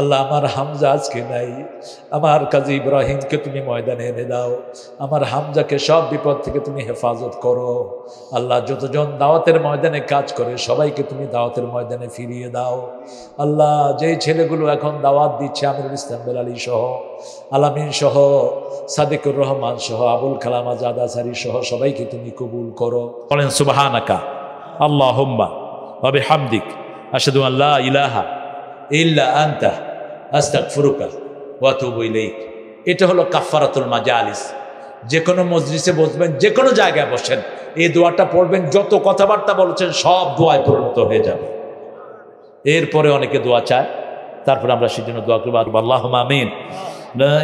আল্লাহ আমার হামজা আজকে নাই আমার কাজী ইব্রাহিমকে তুমি ময়দানে এনে দাও আমার হামজাকে সব বিপদ থেকে তুমি হেফাজত করো আল্লাহ যতজন দাওয়াতের ময়দানে কাজ করে সবাইকে তুমি দাওয়াতের ময়দানে ফিরিয়ে দাও আল্লাহ যেই ছেলেগুলো এখন দাওয়াত দিচ্ছে আমিরুল ইসলাম আলী সহ আলামিন সহ সাদিকুর রহমান সহ আবুল কালাম আজাদ আসারি সহ সবাইকে তুমি কবুল করো বলেন সুবাহানাকা আল্লাহ হোম্বা হবে হামদিক আসাদু আল্লাহ ইলাহা ইল্লা আন্তা আস্তাক ফুরুকা ওয়াতুবইলেক এটা হলো কাফারাতুল মাজালিস যে কোনো মজলিসে বসবেন যে কোনো জায়গায় বসেন এই দোয়াটা পড়বেন যত কথাবার্তা বলেছেন সব দোয়ায় পরিণত হয়ে যাবে এরপরে অনেকে দোয়া চায় তারপরে আমরা সেজন্য দোয়া করবো আল্লাহ মামিন لا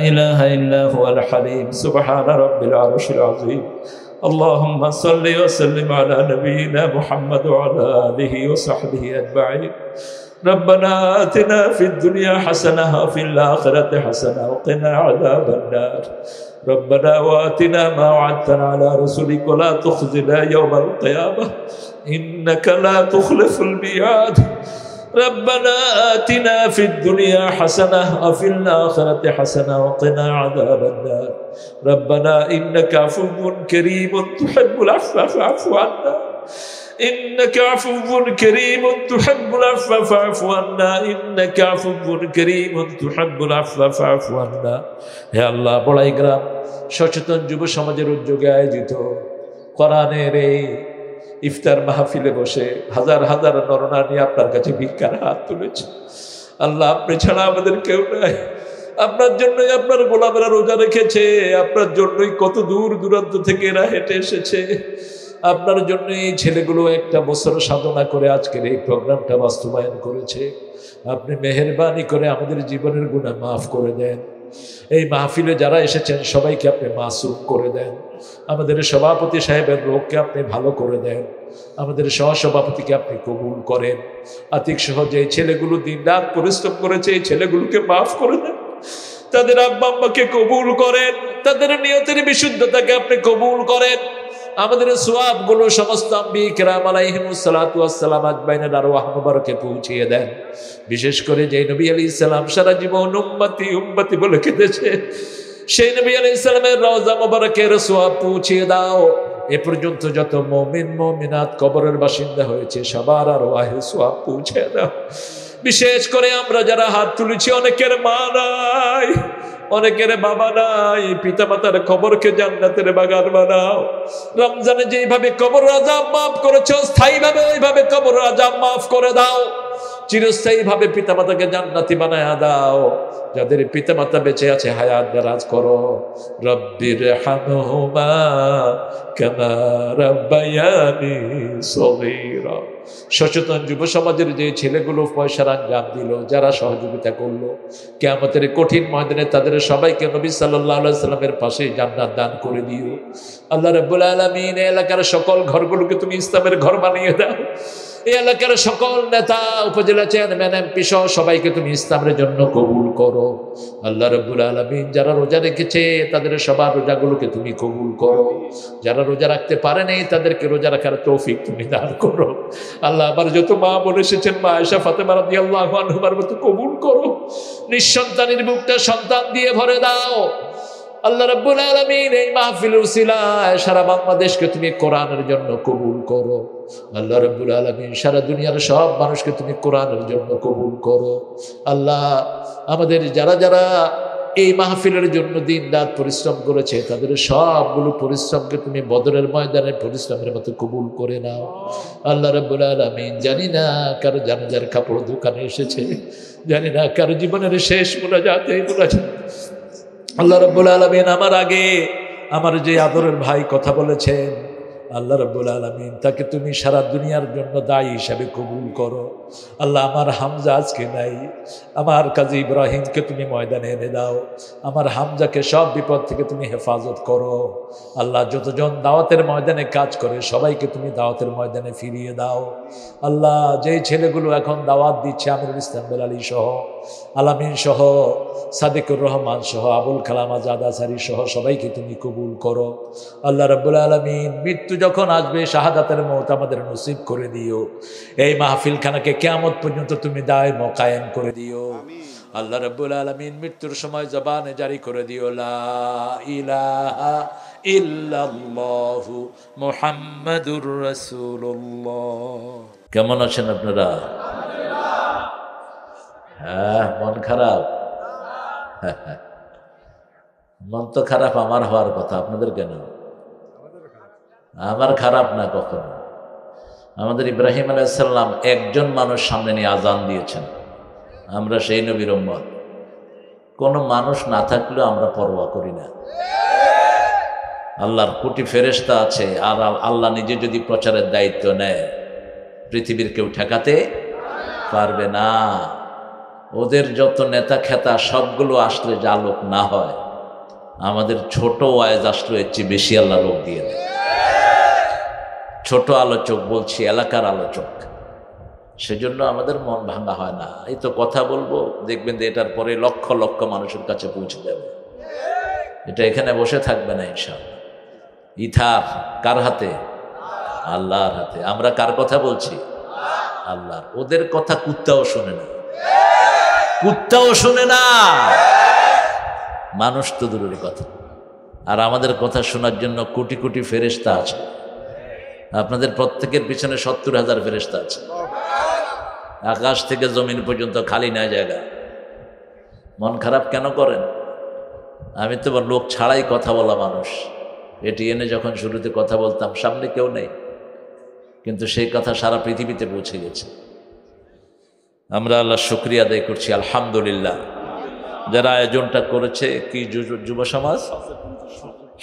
اللهم صل وسلم على نبينا محمد وعلى وصحبه ربنا آتنا في الدنيا حسنة وفي الآخرة حسنة وقنا عذاب النار ربنا وآتنا ما وعدتنا على رسولك ولا تخزنا يوم القيامة إنك لا تخلف الميعاد ربنا آتنا في الدنيا حسنة وفي الآخرة حسنة وقنا عذاب النار ربنا إنك عفو كريم تحب العفو فاعف عنا إنك عفو كريم تحب العفو فاعف عنا إنك عفو كريم تحب العفو فاعف عنا হে আল্লাহ বড়াই গ্রাম সচেতন যুব সমাজের উদ্যোগে আয়োজিত কোরআনের এই ইফতার মাহফিলে বসে হাজার হাজার নরনারী আপনার কাছে ভিক্ষার হাত তুলেছে আল্লাহ আপনি ছাড়া আমাদের কেউ নাই আপনার জন্যই আপনার গোলাপেরা রোজা রেখেছে আপনার জন্যই কত দূর দূরান্ত থেকে এরা হেঁটে এসেছে আপনার জন্য এই ছেলেগুলো একটা বছর সাধনা করে আজকের এই প্রোগ্রামটা বাস্তবায়ন করেছে আপনি মেহরবানি করে আমাদের জীবনের গুণা মাফ করে দেন এই মাহফিলে যারা এসেছেন সবাইকে আপনি মাসুম করে দেন আমাদের সভাপতি সাহেবের রোগকে আপনি ভালো করে দেন আমাদের সহসভাপতিকে আপনি কবুল করেন আতিক সহ যে ছেলেগুলো দিন রাত পরিশ্রম করেছে এই ছেলেগুলোকে মাফ করে দেন তাদের আব্বা আব্বাকে কবুল করেন তাদের নিয়তের বিশুদ্ধতাকে আপনি কবুল করেন আমাদের সোয়াবগুলো সমস্ত আম্বি পৌঁছিয়ে দেন বিশেষ করে যে নবী আলী ইসলাম সারা জীবন উম্মতি উম্মতি বলে কেঁদেছে সেই নবী আলী ইসলামের রওজা মোবারকের সোয়াব পৌঁছিয়ে দাও এ পর্যন্ত যত মমিন মমিনাত কবরের বাসিন্দা হয়েছে সবার আর ওয়াহে সোয়াব পৌঁছে দাও বিশেষ করে আমরা যারা হাত তুলেছি অনেকের মানায় অনেকের বাবা নাই পিতা মাতার কবরকে জান্নাতের বাগান বানাও রমজানে যেভাবে কবর রাজা মাফ করেছ স্থায়ীভাবে ওইভাবে কবর রাজা মাফ করে দাও চিরস্থায়ীভাবে পিতামাতাকে জান্নাতি বানায় দাও যাদের পিতামাতা বেঁচে আছে হায়াত দারাজ করো রব্বির সচেতন যুব সমাজের যে ছেলেগুলো পয়সার আঞ্জাম দিল যারা সহযোগিতা করলো আমাদের কঠিন ময়দানে তাদের সবাইকে নবী সাল্লাহ সাল্লামের পাশে জান্নাত দান করে দিও আল্লাহ রব্বুল আলমিন এলাকার সকল ঘরগুলোকে তুমি ইসলামের ঘর বানিয়ে দাও এই এলাকার সকল নেতা উপজেলা চেয়ারম্যান এমপি সহ সবাইকে তুমি ইসলামের জন্য কবুল করো আল্লাহ রব্বুল আলমিন যারা রোজা রেখেছে তাদের সবার রোজাগুলোকে তুমি কবুল করো যারা রোজা রাখতে পারে নেই তাদেরকে রোজা রাখার তৌফিক তুমি দান করো আল্লাহ আবার যত মা বলে এসেছেন মা এসা ফাতেমা রাদি আল্লাহ মতো কবুল করো নিঃসন্তানের বুকটা সন্তান দিয়ে ভরে দাও আল্লাহ রব্বুল আলমিন এই মাহফিল উসিলায় সারা বাংলাদেশকে তুমি কোরআনের জন্য কবুল করো আল্লাহ রব্বুল আলমী সারা দুনিয়ার সব মানুষকে তুমি কোরআনের জন্য কবুল করো আল্লাহ আমাদের যারা যারা এই মাহফিলের জন্য দিন রাত পরিশ্রম করেছে তাদের সবগুলো পরিশ্রমকে তুমি বদরের ময়দানের পরিশ্রমের মতো কবুল করে নাও আল্লাহ রব্বুল আলমিন জানি না কারো যার কাপড় দোকানে এসেছে জানি না কারো জীবনের শেষ মোনাজাত এই মোনাজাত আল্লাহ রব্বুল আলমিন আমার আগে আমার যে আদরের ভাই কথা বলেছেন আল্লাহ রব্বুল আলমিন তাকে তুমি সারা দুনিয়ার জন্য দায়ী হিসাবে কবুল করো আল্লাহ আমার হামজা আজকে নাই আমার কাজে ইব্রাহিমকে তুমি ময়দানে এনে দাও আমার হামজাকে সব বিপদ থেকে তুমি হেফাজত করো আল্লাহ যতজন দাওয়াতের ময়দানে কাজ করে সবাইকে তুমি দাওয়াতের ময়দানে ফিরিয়ে দাও আল্লাহ যেই ছেলেগুলো এখন দাওয়াত দিচ্ছে আমির ইসলাম বেলালী সহ আলামিন সহ সাদেকুর রহমান সহ আবুল কালাম আজাদ আসারি সহ সবাইকে তুমি কবুল করো আল্লাহ রব্বুল আলমিন মৃত্যু যখন আসবে শাহাদাতের মত আমাদের নসিব করে দিও এই মাহফিলখানাকে কেয়ামত পর্যন্ত তুমি দায় মোকায়েম করে দিও আল্লাহ রব্বুল আলমিন মৃত্যুর সময় জবানে জারি করে দিও ইলাহা ইল্লাল্লাহু মুহাম্মাদুর রাসূলুল্লাহ কেমন আছেন আপনারা হ্যাঁ মন খারাপ হ্যাঁ, হ্যাঁ। মন তো খারাপ আমার হওয়ার কথা আপনাদের কেন আমার খারাপ না কখনো আমাদের ইব্রাহিম আলাইসাল্লাম একজন মানুষ সামনে নিয়ে আজান দিয়েছেন আমরা সেই নবীর উম্মত কোনো মানুষ না থাকলেও আমরা পরোয়া করি না আল্লাহর কোটি ফেরেস্তা আছে আর আল্লাহ নিজে যদি প্রচারের দায়িত্ব নেয় পৃথিবীর কেউ ঠেকাতে পারবে না ওদের যত নেতা খেতা সবগুলো আসলে যা লোক না হয় আমাদের ছোট ওয়াজ আসলো এর চেয়ে বেশি আল্লাহ লোক দিয়ে দেয় ছোট আলোচক বলছি এলাকার আলোচক সেজন্য আমাদের মন ভাঙা হয় না এই তো কথা বলবো দেখবেন যে এটার পরে লক্ষ লক্ষ মানুষের কাছে পৌঁছে যাবে এটা এখানে বসে থাকবে না ইনশাল্লাহ ইথার কার হাতে আল্লাহর হাতে আমরা কার কথা বলছি আল্লাহর ওদের কথা কুত্তাও শোনে না কুত্তাও শোনে না মানুষ তো দূরের কথা আর আমাদের কথা শোনার জন্য কোটি কোটি ফেরেস্তা আছে আপনাদের প্রত্যেকের পিছনে সত্তর হাজার ফেরেস্তা আছে আকাশ থেকে জমিন পর্যন্ত খালি না জায়গা মন খারাপ কেন করেন আমি তো লোক ছাড়াই কথা বলা মানুষ এটি এনে যখন শুরুতে কথা বলতাম সামনে কেউ নেই কিন্তু সেই কথা সারা পৃথিবীতে পৌঁছে গেছে আমরা আল্লাহ শুক্রিয়া আদায় করছি আলহামদুলিল্লাহ যারা আয়োজনটা করেছে কি যুব সমাজ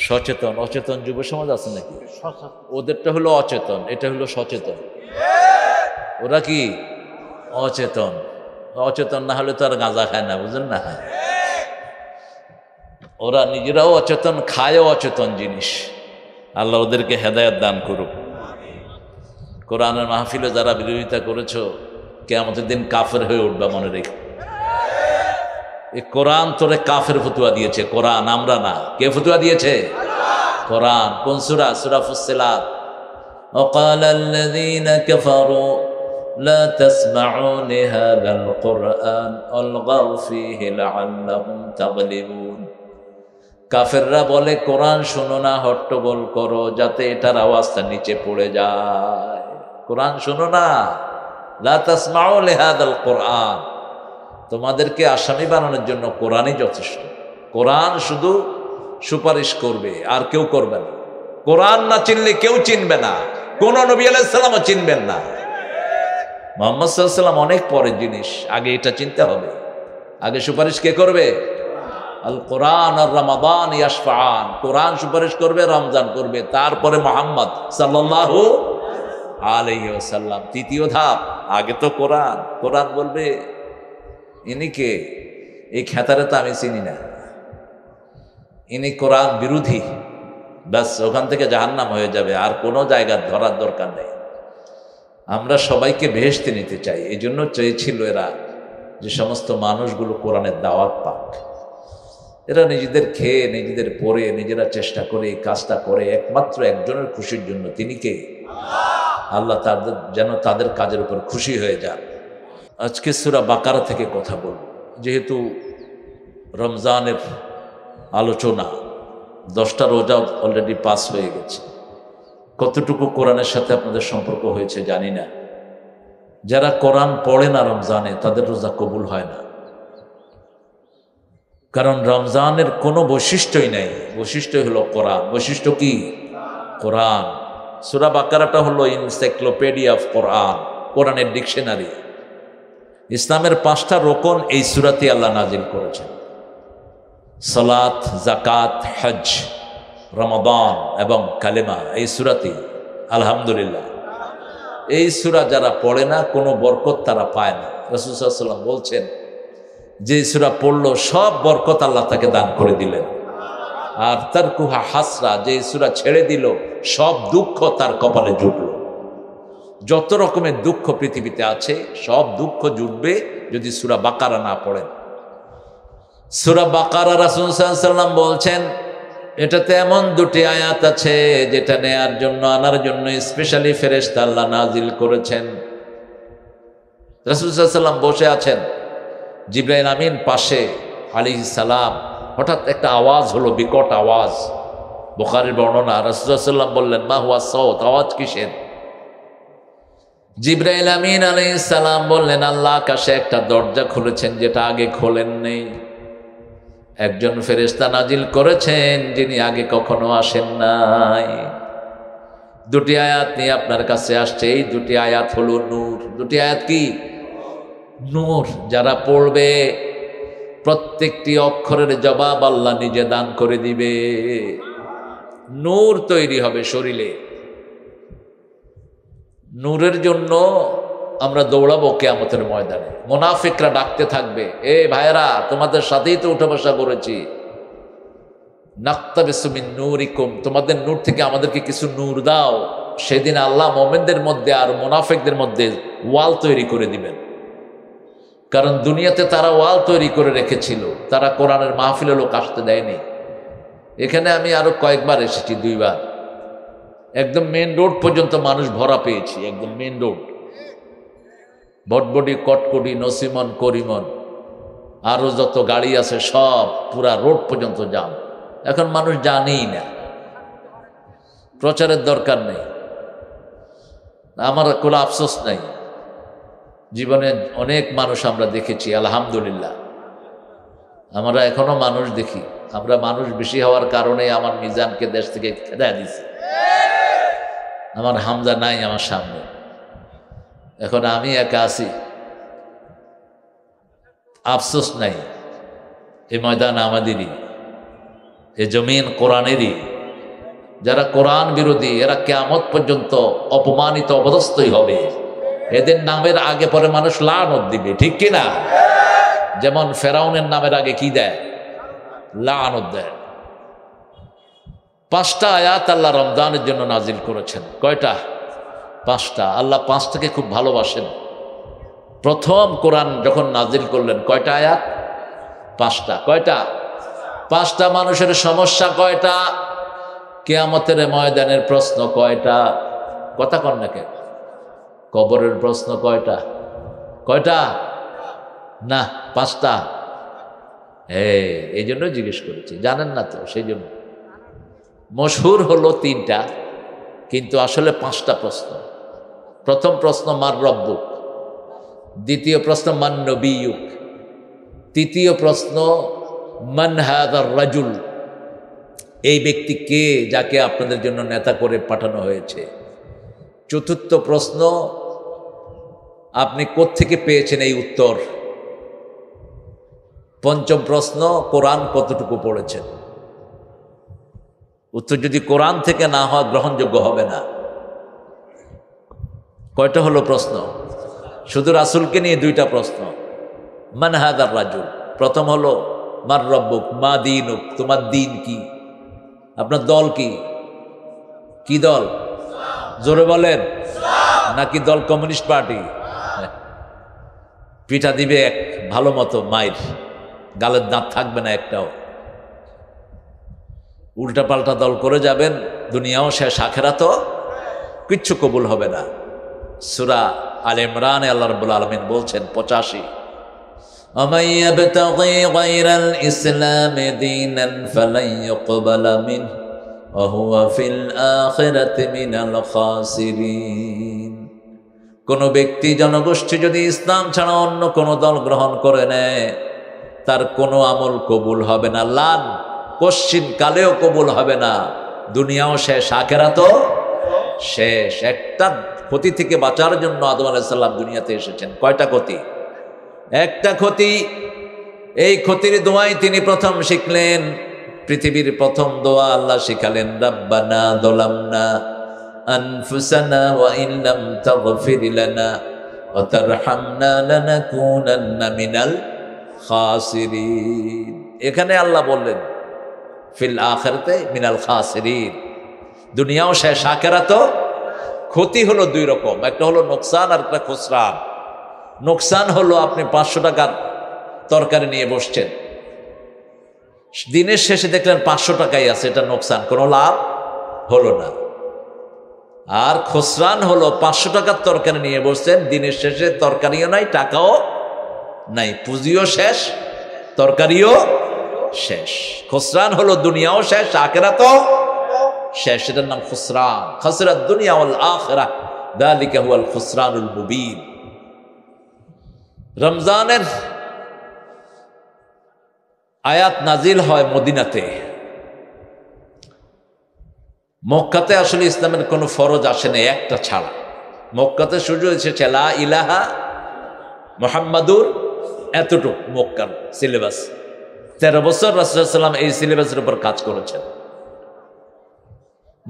সচেতন অচেতন যুব সমাজ আছে নাকি ওদেরটা হলো অচেতন এটা হলো সচেতন ওরা কি অচেতন অচেতন না হলে তো আর গাঁজা খায় না বুঝলেন না ওরা নিজেরাও অচেতন খায়ও অচেতন জিনিস আল্লাহ ওদেরকে হেদায়ত দান করুক কোরআনের মাহফিলে যারা বিরোধিতা করেছো কেমতের দিন কাফের হয়ে উঠবা মনে রেখে এ কোরআন তোরে কাফের ফতুয়া দিয়েছে কোরআন আমরা না কে ফতুয়া দিয়েছে কোরআন কোন সুরা সুরা ফুসিলাত وقال الذين كفروا لا تسمعوا لهذا القرآن ألغوا فيه لعلهم تغلبون কাফেররা বলে কোরআন শোনো না হট্টগোল করো যাতে এটার আওয়াজটা নিচে পড়ে যায় কোরআন শোনো না কোরআন তোমাদেরকে আসামি বানানোর জন্য কোরআনই যথেষ্ট কোরআন শুধু সুপারিশ করবে আর কেউ করবে না কোরআন না চিনলে কেউ চিনবে না কোন নবী আলাইসাল্লামও চিনবেন না মোহাম্মদ সাল্লাম অনেক পরের জিনিস আগে এটা চিনতে হবে আগে সুপারিশ কে করবে আল কোরআন আর রামাদান ইয়াসফান কোরআন সুপারিশ করবে রমজান করবে তারপরে মোহাম্মদ সাল্লাহ আলহ্লাম ওসাল্লাম তৃতীয় ধাপ আগে তো কোরআন কোরআন বলবে ইনি কে এই খেতারে তো আমি চিনি না ইনি কোরআন বিরোধী ব্যাস ওখান থেকে জাহান্নাম হয়ে যাবে আর কোনো জায়গা ধরার দরকার নেই আমরা সবাইকে ভেসতে নিতে চাই এই জন্য চেয়েছিল এরা যে সমস্ত মানুষগুলো কোরআনের দাওয়াত পাক এরা নিজেদের খেয়ে নিজেদের পরে নিজেরা চেষ্টা করে কাজটা করে একমাত্র একজনের খুশির জন্য তিনি কে আল্লাহ তাদের যেন তাদের কাজের উপর খুশি হয়ে যান আজকে সুরা বাকারা থেকে কথা বলব যেহেতু রমজানের আলোচনা দশটা রোজা অলরেডি পাস হয়ে গেছে কতটুকু কোরআনের সাথে আপনাদের সম্পর্ক হয়েছে জানি না যারা কোরআন পড়ে না রমজানে তাদের রোজা কবুল হয় না কারণ রমজানের কোনো বৈশিষ্ট্যই নাই বৈশিষ্ট্যই হলো কোরআন বৈশিষ্ট্য কি কোরআন সুরা বাকারাটা হলো ইনসাইক্লোপেডিয়া অফ কোরআন কোরআনের ডিকশনারি ইসলামের পাঁচটা রোকন এই সুরাতে আল্লাহ নাজিল করেছেন সালাত জাকাত হজ রমাদান এবং কালেমা এই সুরাতে আলহামদুলিল্লাহ এই সুরা যারা পড়ে না কোনো বরকত তারা পায় না রসুল সাল্লাম বলছেন যে সুরা পড়লো সব বরকত আল্লাহ তাকে দান করে দিলেন আর তার কুহা হাসরা যে সুরা ছেড়ে দিল সব দুঃখ তার কপালে জুটল যত রকমের দুঃখ পৃথিবীতে আছে সব দুঃখ জুটবে যদি সুরা বাকারা না পড়েন সুরা বাকারা রাসুল সাল্লাম বলছেন এটাতে এমন দুটি আয়াত আছে যেটা নেয়ার জন্য আনার জন্য স্পেশালি ফেরেশ আল্লাহ নাজিল করেছেন রাসুল সাল্লাম বসে আছেন জিব্রাইল আমিন পাশে আলি সালাম হঠাৎ একটা আওয়াজ হলো বিকট আওয়াজ বোখারের বর্ণনা রসুল্লাম বললেন মা হুয়া সৌত আওয়াজ কিসের জিব্রাইল আমিন আলাই সালাম বললেন আল্লাহ আকাশে একটা দরজা খুলেছেন যেটা আগে খোলেন নেই একজন ফেরেস্তা নাজিল করেছেন যিনি আগে কখনো আসেন নাই দুটি আয়াত নিয়ে আপনার কাছে আসছে এই দুটি আয়াত হলো নূর দুটি আয়াত কি নূর যারা পড়বে প্রত্যেকটি অক্ষরের জবাব আল্লাহ নিজে দান করে দিবে নূর তৈরি হবে শরীরে নূরের জন্য আমরা দৌড়াবো কেয়ামতের ময়দানে মোনাফিকরা ডাকতে থাকবে এ ভাইরা তোমাদের সাথেই তো উঠে বসা করেছি নাক্তাবেসুমিন নূর ইকুম তোমাদের নূর থেকে আমাদেরকে কিছু নূর দাও সেদিন আল্লাহ মোমেনদের মধ্যে আর মোনাফেকদের মধ্যে ওয়াল তৈরি করে দিবেন কারণ দুনিয়াতে তারা ওয়াল তৈরি করে রেখেছিল তারা কোরআনের মাহফিলে লোক আসতে দেয়নি এখানে আমি আরও কয়েকবার এসেছি দুইবার একদম মেন রোড পর্যন্ত মানুষ ভরা পেয়েছি একদম মেন রোড বটবডি কটকটি নসিমন করিমন আরও যত গাড়ি আছে সব পুরা রোড পর্যন্ত যান এখন মানুষ জানেই না প্রচারের দরকার নেই আমার কোনো আফসোস নেই জীবনে অনেক মানুষ আমরা দেখেছি আলহামদুলিল্লাহ আমরা এখনো মানুষ দেখি আমরা মানুষ বেশি হওয়ার কারণে আমার মিজানকে দেশ থেকে খেদা দিছি আমার হামজা নাই আমার সামনে এখন আমি একা আছি আফসোস নাই এ ময়দান আমাদেরই এ জমিন কোরআনেরই যারা কোরআন বিরোধী এরা কেমত পর্যন্ত অপমানিত অবদস্তই হবে এদের নামের আগে পরে মানুষ লানত দিবে ঠিক কিনা যেমন ফেরাউনের নামের আগে কি দেয় লানত দেয় পাঁচটা আয়াত আল্লাহ রমজানের জন্য নাজিল করেছেন কয়টা পাঁচটা আল্লাহ পাঁচটাকে খুব ভালোবাসেন প্রথম কোরআন যখন নাজিল করলেন কয়টা আয়াত পাঁচটা কয়টা পাঁচটা মানুষের সমস্যা কয়টা কেয়ামতের ময়দানের প্রশ্ন কয়টা কথা কন না কেন কবরের প্রশ্ন কয়টা কয়টা না পাঁচটা হ্যাঁ এই জন্য জিজ্ঞেস করেছি জানেন না তো সেই জন্য মশহুর হলো তিনটা কিন্তু আসলে পাঁচটা প্রশ্ন প্রথম প্রশ্ন মার রব্বুক দ্বিতীয় প্রশ্ন মান নবীক তৃতীয় প্রশ্ন মান হাদার রাজুল এই ব্যক্তি কে যাকে আপনাদের জন্য নেতা করে পাঠানো হয়েছে চতুর্থ প্রশ্ন আপনি থেকে পেয়েছেন এই উত্তর পঞ্চম প্রশ্ন কোরআন কতটুকু পড়েছেন উত্তর যদি কোরআন থেকে না হয় গ্রহণযোগ্য হবে না কয়টা হলো প্রশ্ন শুধু রাসুলকে নিয়ে দুইটা প্রশ্ন মানহাদার রাজুল প্রথম হলো মার রব্বুক মা দিন তোমার দিন কি আপনার দল কি কি দল জোরে বলেন নাকি দল কমিউনিস্ট পার্টি পিঠা দিবে এক ভালো মতো মায়ের গালের দাঁত থাকবে না একটাও উল্টাপাল্টা দল করে যাবেন দুনিয়াও শেষ আখেরা তো কিচ্ছু কবুল হবে না সুরা আল ইমরান আল্লাহ রবুল আলমিন বলছেন পঁচাশি ومن يبتغي কোনো ব্যক্তি জনগোষ্ঠী যদি ইসলাম ছাড়া অন্য কোনো দল গ্রহণ করে নেয় তার কোনো আমল কবুল হবে না লাল কশ্চিন কালেও কবুল হবে না দুনিয়াও শেষ আখেরা তো শেষ একটা ক্ষতি থেকে বাঁচার জন্য আদম আলাইসাল্লাম দুনিয়াতে এসেছেন কয়টা ক্ষতি একটা ক্ষতি এই ক্ষতির দোয়াই তিনি প্রথম শিখলেন পৃথিবীর প্রথম দোয়া আল্লাহ শিখালেন রাব্বানা দোলামনা أنفسنا وإن لم تغفر لنا وترحمنا لنكونن من الخاسرين এখানে আল্লাহ বললেন ফিল আখেরাতে মিনাল খাসিরিন দুনিয়াও শেষ আখেরা ক্ষতি হলো দুই রকম একটা হলো নোকসান আর একটা খসরান নোকসান হলো আপনি পাঁচশো টাকার তরকারি নিয়ে বসছেন দিনের শেষে দেখলেন পাঁচশো টাকাই আছে এটা নোকসান কোনো লাভ হলো না আর খসরান হলো পাঁচশো টাকার তরকারি নিয়ে বসছেন দিনের শেষে তরকারিও নাই টাকাও নাই পুঁজিও শেষ তরকারিও শেষ খসরান হলো দুনিয়াও শেষ আখেরা তো শেষ এটার নাম খসরান খসরা দুনিয়া আখরা দালিকা হুয়াল খুসরানুল মুবিন রমজানের আয়াত নাজিল হয় মদিনাতে মক্কাতে আসলে ইসলামের কোনো ফরজ আসে না একটা ছাড়া মক্কাতে সুযোগ এসেছে লা ইলাহা মোহাম্মদুর এতটুক মক্কার সিলেবাস তেরো বছর রাসুলাম এই সিলেবাসের উপর কাজ করেছেন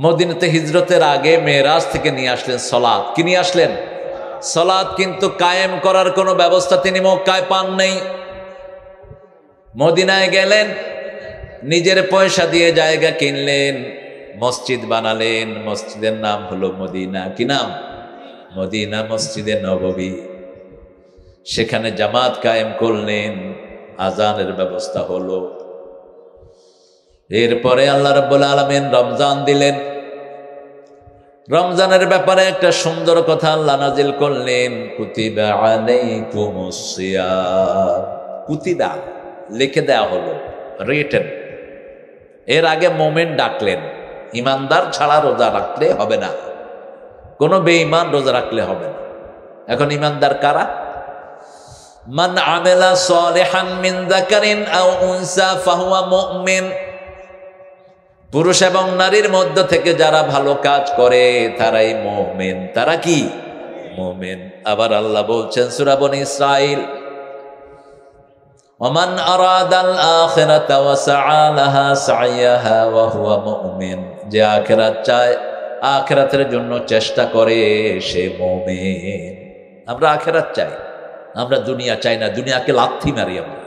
মদিনাতে হিজরতের আগে মেয়েরাজ থেকে নিয়ে আসলেন সলাদ কি নিয়ে আসলেন সলাদ কিন্তু কায়েম করার কোনো ব্যবস্থা তিনি মক্কায় পান নেই মদিনায় গেলেন নিজের পয়সা দিয়ে জায়গা কিনলেন মসজিদ বানালেন মসজিদের নাম হলো মদিনা কি নাম মদিনা মসজিদে নববী সেখানে জামাত কায়েম করলেন আজানের ব্যবস্থা হলো এরপরে আল্লাহ রব্বুল আলমেন রমজান দিলেন রমজানের ব্যাপারে একটা সুন্দর কথা আল্লাহ নাজিল করলেন কুতিবা লিখে দেয়া হলো রিটেন এর আগে মোমেন্ট ডাকলেন ইমানদার ছাড়া রোজা রাখলে হবে না কোনো বেঈমান রোজা রাখলে হবে না এখন ইমানদার কারা মান আমেলা সলেহান মিন জাকারিন আও উনসা ফাহুয়া মুমিন পুরুষ এবং নারীর মধ্য থেকে যারা ভালো কাজ করে তারাই মোমেন তারা কি মোমেন আবার আল্লাহ বলছেন সুরাবন ইসরাইল ومن أراد الآخرة وسعى لها سعيها وهو مؤمن যে আখেরাত চায় আখেরাতের জন্য চেষ্টা করে সে মমে আমরা আখেরাত চাই আমরা দুনিয়া চাই না দুনিয়াকে লাথি মারি আমরা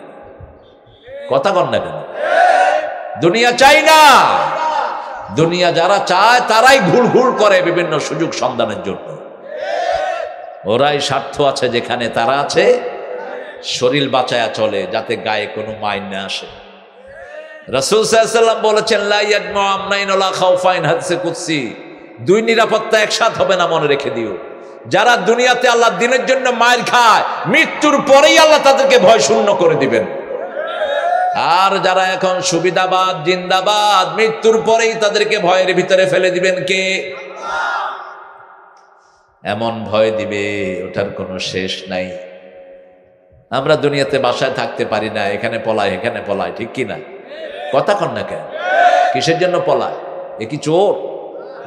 কথা কন না কেন দুনিয়া চাই না দুনিয়া যারা চায় তারাই ঘুর ঘুর করে বিভিন্ন সুযোগ সন্ধানের জন্য ওরাই স্বার্থ আছে যেখানে তারা আছে শরীর বাঁচায়া চলে যাতে গায়ে কোনো মাইন না আসে রাসুল সাল্লাম বলেছেন লাইয়াদমাইন হাদিসে কুদ্সি দুই নিরাপত্তা একসাথ হবে না মনে রেখে দিও যারা দুনিয়াতে আল্লাহ দিনের জন্য মায়ের খায় মৃত্যুর পরেই আল্লাহ তাদেরকে ভয় শূন্য করে দিবেন আর যারা এখন সুবিধাবাদ জিন্দাবাদ মৃত্যুর পরেই তাদেরকে ভয়ের ভিতরে ফেলে দিবেন কে এমন ভয় দিবে ওটার কোনো শেষ নাই আমরা দুনিয়াতে বাসায় থাকতে পারি না এখানে পলাই এখানে পলাই ঠিক কি না কথা কন না কেন কিসের জন্য পলা এ কি চোর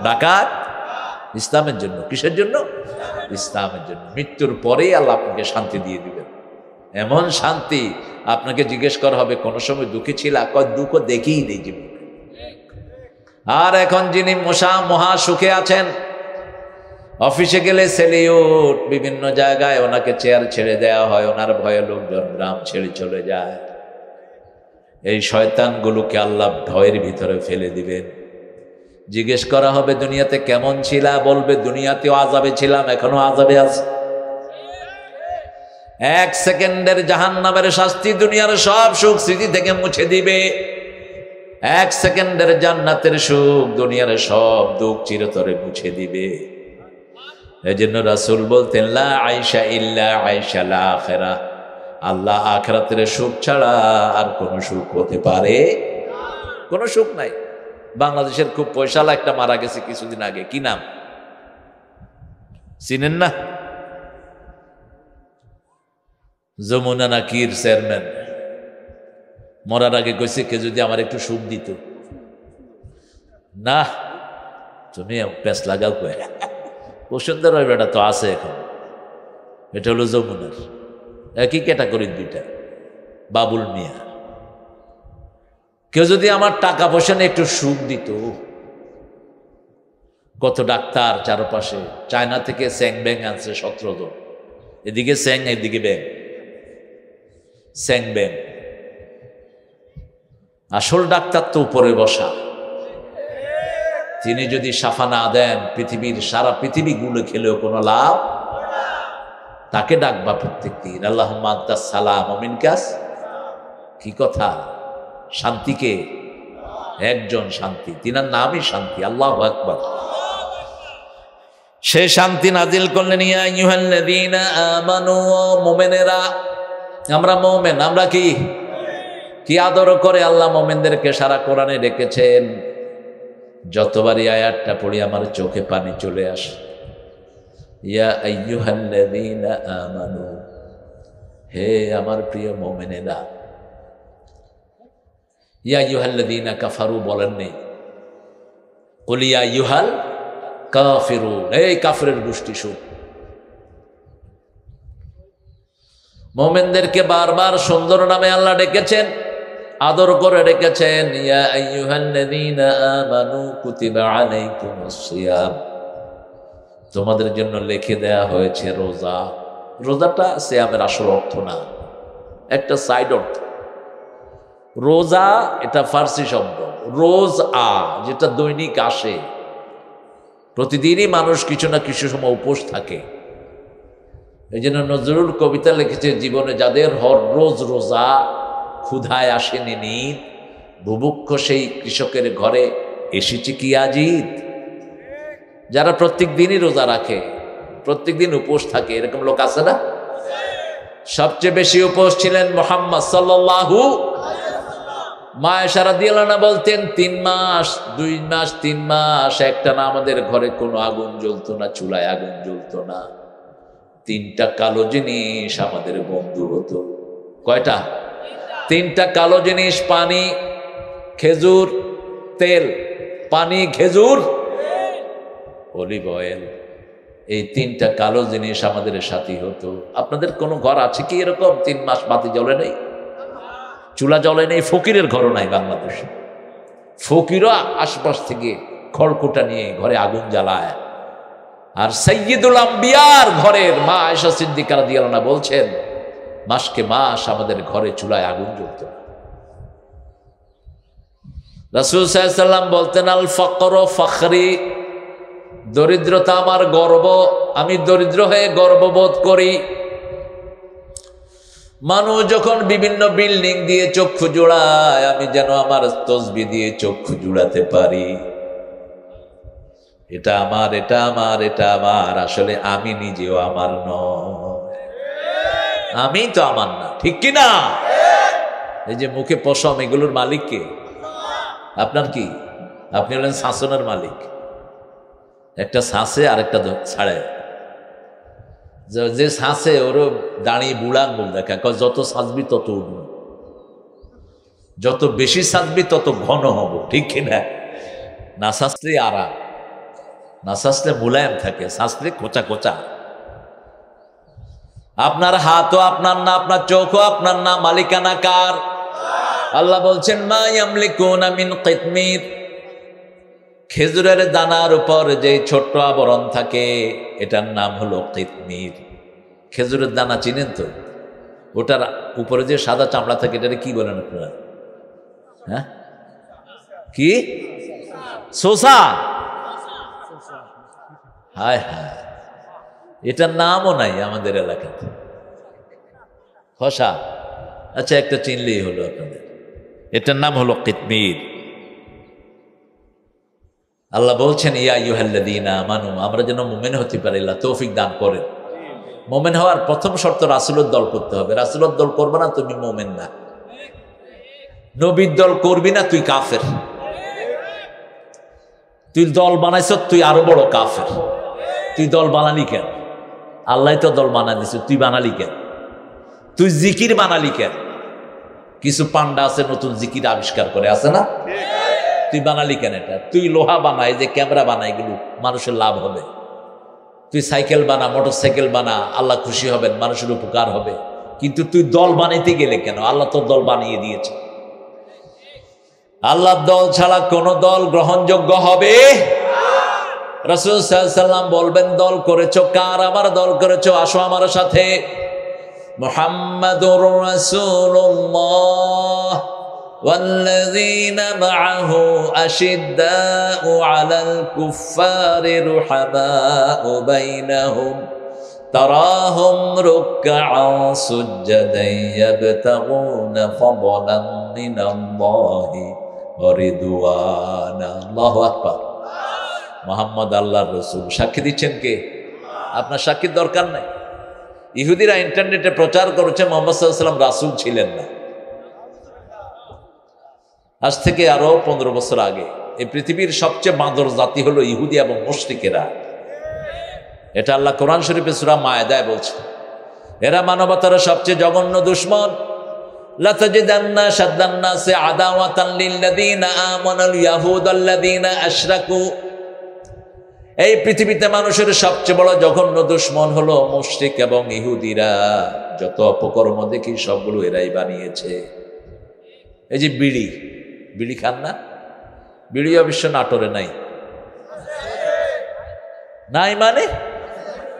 ডাকাত ইসলামের জন্য কিসের জন্য ইসলামের জন্য মৃত্যুর পরে আল্লাহ আপনাকে শান্তি দিয়ে দিবেন এমন শান্তি আপনাকে জিজ্ঞেস করা হবে কোনো সময় দুঃখী ছিল কয় দুঃখ দেখেই নেই জীবন আর এখন যিনি মশা মহা সুখে আছেন অফিসে গেলে সেলিউট বিভিন্ন জায়গায় ওনাকে চেয়ার ছেড়ে দেয়া হয় ওনার ভয়ে লোকজন গ্রাম ছেড়ে চলে যায় এই শয়তানগুলোকে আল্লাহ ভয়ের ভিতরে ফেলে দিবেন জিজ্ঞেস করা হবে দুনিয়াতে কেমন ছিলা বলবে দুনিয়াতেও আজাবে ছিলাম এখনো আজাবে আছে এক সেকেন্ডের জাহান নামের শাস্তি দুনিয়ার সব সুখ স্মৃতি থেকে মুছে দিবে এক সেকেন্ডের জান্নাতের সুখ দুনিয়ার সব দুঃখ চিরতরে মুছে দিবে এই জন্য রাসুল বলতেন লা আয়সা ইল্লা আয়সা লা আখেরা আল্লাহ আখরাতের সুখ ছাড়া আর কোনো সুখ হতে পারে কোনো সুখ নাই বাংলাদেশের খুব পয়সালা একটা মারা গেছে কিছুদিন আগে কি নাম চিনেন না যমুনা নাকির চেয়ারম্যান মরার আগে কইছে কে যদি আমার একটু সুখ দিত না তুমি প্যাঁচ লাগাও কয়ে বসুন্ধরা বেটা তো আছে এখন এটা হলো যমুনার একই ক্যাটাগরি দুইটা বাবুল মিয়া কেউ যদি আমার টাকা পয়সা নিয়ে একটু সুখ দিত কত ডাক্তার চারপাশে চায়না থেকে স্যাং ব্যাং আনছে সতেরো জন এদিকে স্যাং এদিকে ব্যাং স্যাং ব্যাং আসল ডাক্তার তো উপরে বসা তিনি যদি সাফা না দেন পৃথিবীর সারা পৃথিবী গুলো খেলেও কোনো লাভ তাকে ডাকবা প্রত্যেক দিন আল্লাহ সালাম অমিন কাস কি কথা শান্তিকে একজন শান্তি তিনার নামই শান্তি আল্লাহ আকবর সে শান্তি নাজিল করলেন মোমেনেরা আমরা মোমেন আমরা কি কি আদর করে আল্লাহ মোমেনদেরকে সারা কোরআনে রেখেছেন যতবারই আয়ারটা পড়ি আমার চোখে পানি চলে আসে ইয়া আইয়ুহাল্লাযীনা আমানু হে আমার প্রিয় মোমেনেরা ইয়া ইউহাল্লাদিনা কাফারু বলেন নেই কলিয়া ইউহাল কাফিরু এই কাফরের গোষ্ঠী সুখ মোমেনদেরকে বারবার সুন্দর নামে আল্লাহ ডেকেছেন আদর করে ডেকেছেন ইয়া আইয়ুহাল্লাদিনা আমানু কুতিবা আলাইকুমুস সিয়াম তোমাদের জন্য লিখে দেয়া হয়েছে রোজা রোজাটা সে আমের আসল অর্থ না একটা সাইড অর্থ রোজা এটা ফার্সি শব্দ রোজ আ যেটা দৈনিক আসে প্রতিদিনই মানুষ কিছু না কিছু সময় উপোস থাকে এই জন্য নজরুল কবিতা লিখেছে জীবনে যাদের হর রোজ রোজা ক্ষুধায় আসেনি নিত ভুবুক্ষ সেই কৃষকের ঘরে এসেছে কি আজিদ যারা প্রত্যেক দিনই রোজা রাখে প্রত্যেক দিন উপোস থাকে এরকম লোক আছে না সবচেয়ে বেশি উপোস ছিলেন মোহাম্মদ সারা মায়েশারা না বলতেন তিন মাস দুই মাস তিন মাস একটা না আমাদের ঘরে কোনো আগুন জ্বলতো না চুলায় আগুন জ্বলতো না তিনটা কালো জিনিস আমাদের বন্ধু হতো কয়টা তিনটা কালো জিনিস পানি খেজুর তেল পানি খেজুর অলিভ অয়েল এই তিনটা কালো জিনিস আমাদের সাথী হতো আপনাদের কোনো ঘর আছে কি এরকম তিন মাস বাতি জ্বলে নেই চুলা জ্বলে নেই ফকিরের ঘরও নাই বাংলাদেশে ফকিরও আশপাশ থেকে খড়কুটা নিয়ে ঘরে আগুন জ্বালায় আর সৈয়দুল আম্বিয়ার ঘরের মা আয়সা সিদ্দিকারা দিয়ালনা বলছেন মাসকে মাস আমাদের ঘরে চুলায় আগুন জ্বলত রাসুল সাহেব বলতেন আল ফকর ফখরি দরিদ্রতা আমার গর্ব আমি দরিদ্র হয়ে গর্ববোধ করি মানুষ যখন বিভিন্ন বিল্ডিং দিয়ে চক্ষু জোড়ায় আমি যেন আমার তসবি দিয়ে চক্ষু জোড়াতে পারি এটা আমার এটা আমার এটা আমার আসলে আমি নিজেও আমার ন আমি তো আমার না ঠিক কি না এই যে মুখে পশম এগুলোর মালিককে আপনার কি আপনি হলেন শাসনের মালিক একটা শ্বাসে আর একটা ছাড়ে যে শ্বাসে ওরও দাঁড়িয়ে বুড়া আঙ্গুল দেখা যত সাজবি তত উঠব যত বেশি সাজবি তত ঘন হব ঠিক কিনা না শ্বাসলে আরাম না শ্বাসলে মুলায়ম থাকে শ্বাসলে কোচা কোচা আপনার হাতও আপনার না আপনার চোখও আপনার না মালিকানা কার আল্লাহ বলছেন মা ইয়ামলিকুনা মিন কিতমির খেজুরের দানার উপর যে ছোট্ট আবরণ থাকে এটার নাম হলো কিতমির খেজুরের দানা চিনেন তো ওটার উপরে যে সাদা চামড়া থাকে এটা কি বলেন আপনারা হ্যাঁ কি সোসা হায় হায় এটার নামও নাই আমাদের এলাকাতে খসা আচ্ছা একটা চিনলেই হলো আপনাদের এটার নাম হলো কিতমির আল্লাহ বলছেন ইয়া ইউহাল্লাদিনা মানু আমরা যেন মোমেন হতে পারি আল্লাহ তৌফিক দান করেন মোমেন হওয়ার প্রথম শর্ত রাসুলের দল করতে হবে রাসুলের দল করবে না তুমি মোমেন না নবীর দল করবি না তুই কাফের তুই দল বানাইছ তুই আরো বড় কাফের তুই দল বানালি কেন আল্লাহ তো দল বানা তুই বানালি কেন তুই জিকির বানালি কেন কিছু পান্ডা আছে নতুন জিকির আবিষ্কার করে আছে না তুই বানালি কেন এটা তুই লোহা বানায় যে ক্যামেরা বানায় এগুলো মানুষের লাভ হবে তুই সাইকেল বানা মোটর সাইকেল বানা আল্লাহ খুশি হবেন মানুষের উপকার হবে কিন্তু তুই দল বানাইতে গেলে কেন আল্লাহ তোর দল বানিয়ে দিয়েছে আল্লাহ দল ছাড়া কোনো দল গ্রহণযোগ্য হবে রসুল বলবেন দল করেছ কার আমার দল করেছ আসো আমার সাথে মোহাম্মদ রসুল্লাহ والذين معه أشداء على الكفار رحماء بينهم تراهم ركعا سجدا يبتغون فضلا من الله ورضوانا الله أكبر মোহাম্মদ আল্লাহর রসুল সাক্ষী দিচ্ছেন কে আপনার সাক্ষীর দরকার নাই ইহুদিরা ইন্টারনেটে প্রচার করেছে মোহাম্মদ সাল্লাহ সাল্লাম রাসুল ছিলেন না আজ থেকে আরও পনেরো বছর আগে এই পৃথিবীর সবচেয়ে বাঁদর জাতি হলো ইহুদি এবং মুশ্রিকেরা এটা আল্লাহ কোরআন শরীফের সুরা মায়দায় বলছে এরা মানবতার সবচেয়ে জঘন্য দুশ্মন لتجدن شد الناس عداوة للذين آمنوا اليهود الذين أشركوا এই পৃথিবীতে মানুষের সবচেয়ে বড় জঘন্য দুশ্মন হলো মুশরিক এবং ইহুদিরা যত অপকর্ম দেখি সবগুলো এরাই বানিয়েছে এই যে বিড়ি বিড়ি খান না বিড়ি অবশ্য নাটোরে নাই নাই মানে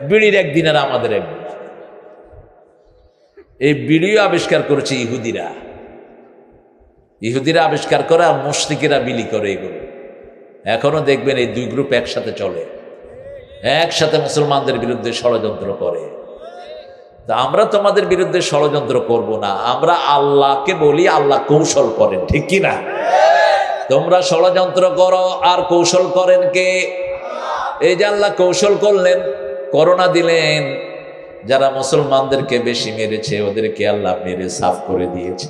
বিড়ির একদিন আর আমাদের একদিন এই বিড়িও আবিষ্কার করেছে ইহুদিরা ইহুদিরা আবিষ্কার করে আর মুশ্রিকেরা বিলি করে এগুলো এখনো দেখবেন এই দুই গ্রুপ একসাথে চলে একসাথে মুসলমানদের বিরুদ্ধে ষড়যন্ত্র করে তা আমরা তোমাদের বিরুদ্ধে ষড়যন্ত্র করব না আমরা আল্লাহকে বলি আল্লাহ কৌশল করেন ঠিক কি না তোমরা ষড়যন্ত্র করো আর কৌশল করেন কে এই যে আল্লাহ কৌশল করলেন করোনা দিলেন যারা মুসলমানদেরকে বেশি মেরেছে ওদেরকে আল্লাহ মেরে সাফ করে দিয়েছে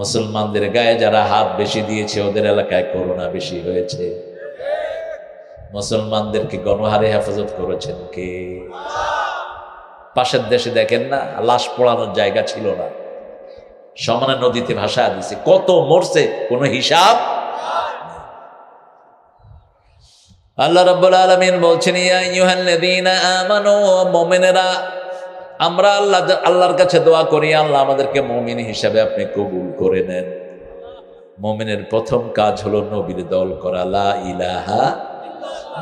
মুসলমানদের গায়ে যারা হাত বেশি দিয়েছে ওদের এলাকায় করোনা বেশি হয়েছে মুসলমানদেরকে গণহারে হেফাজত করেছেন কে পাশের দেশে দেখেন না লাশ পোড়ানোর জায়গা ছিল না সমানে নদীতে ভাসা দিছে কত মরছে কোনো হিসাব আল্লাহ রব্বুল আলমিন বলছেন আমানো মোমেনেরা আমরা আল্লাহ আল্লাহর কাছে দোয়া করি আল্লাহ আমাদেরকে মমিন হিসাবে আপনি কবুল করে নেন মমিনের প্রথম কাজ হলো নবীর দল করা লাহা ইলাহা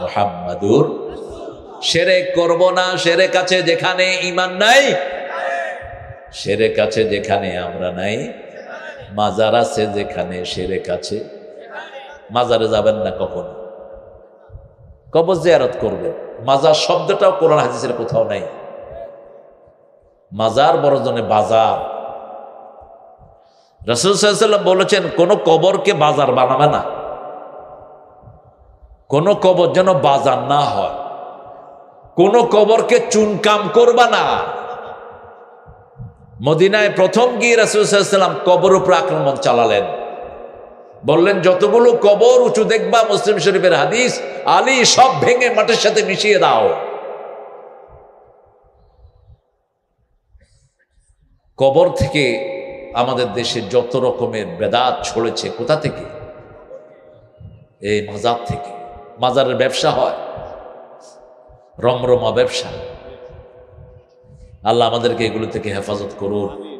মোহাম্মদুর সেরে করব না সেরে কাছে যেখানে ইমান নাই সেরে কাছে যেখানে আমরা নাই মাজার আছে যেখানে সেরে কাছে মাজারে যাবেন না কখনো কবর জিয়ারত করবে মাজার শব্দটাও কোরআন হাজিসের কোথাও নাই মাজার বড় বাজার রসুল সাল্লাম বলেছেন কোন কবরকে বাজার বানাবে না কোন কবর যেন বাজার না হয় কোনো কবরকে চুনকাম করবা না মদিনায় প্রথম গিয়ে রাসুলাম কবর উপর আক্রমণ চালালেন বললেন যতগুলো কবর উঁচু দেখবা মুসলিম শরীফের হাদিস আলী সব ভেঙে মাঠের সাথে মিশিয়ে দাও কবর থেকে আমাদের দেশে যত রকমের বেদাত ছড়েছে কোথা থেকে এই মাজার থেকে মাজারের ব্যবসা হয় রমরমা ব্যবসা আল্লাহ আমাদেরকে এগুলো থেকে হেফাজত করুন